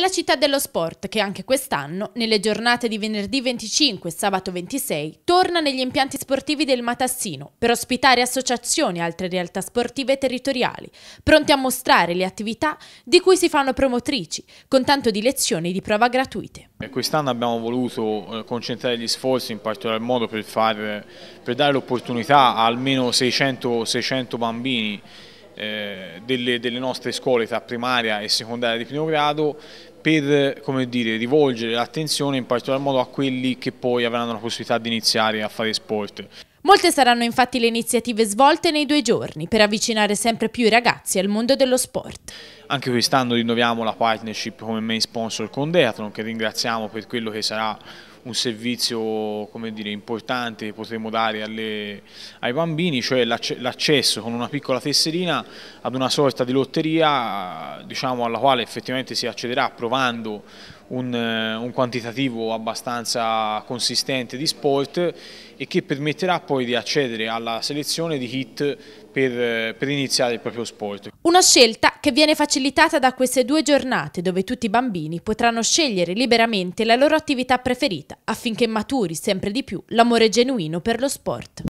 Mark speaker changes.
Speaker 1: la città dello sport che anche quest'anno, nelle giornate di venerdì 25 e sabato 26, torna negli impianti sportivi del Matassino per ospitare associazioni e altre realtà sportive territoriali, pronte a mostrare le attività di cui si fanno promotrici, con tanto di lezioni di prova gratuite.
Speaker 2: Quest'anno abbiamo voluto eh, concentrare gli sforzi in particolar modo per, far, per dare l'opportunità a almeno 600, 600 bambini eh, delle, delle, nostre scuole tra primaria e secondaria di primo grado per dire, rivolgere l'attenzione in particolar modo a quelli che poi avranno la possibilità di iniziare a fare sport.
Speaker 1: Molte saranno infatti le iniziative svolte nei due giorni per avvicinare sempre più i ragazzi al mondo dello sport.
Speaker 2: Anche quest'anno rinnoviamo la partnership come main sponsor con Decathlon che ringraziamo per quello che sarà un servizio dire, importante che potremmo dare alle, ai bambini, cioè l'accesso con una piccola tesserina ad una sorta di lotteria diciamo, alla quale effettivamente si accederà provando un, eh, un, quantitativo abbastanza consistente di sport e che permetterà poi di accedere alla selezione di hit per, eh, per, iniziare il proprio sport.
Speaker 1: Una scelta che viene facilitata da queste due giornate dove tutti i bambini potranno scegliere liberamente la loro attività preferita affinché maturi sempre di più l'amore genuino per lo sport.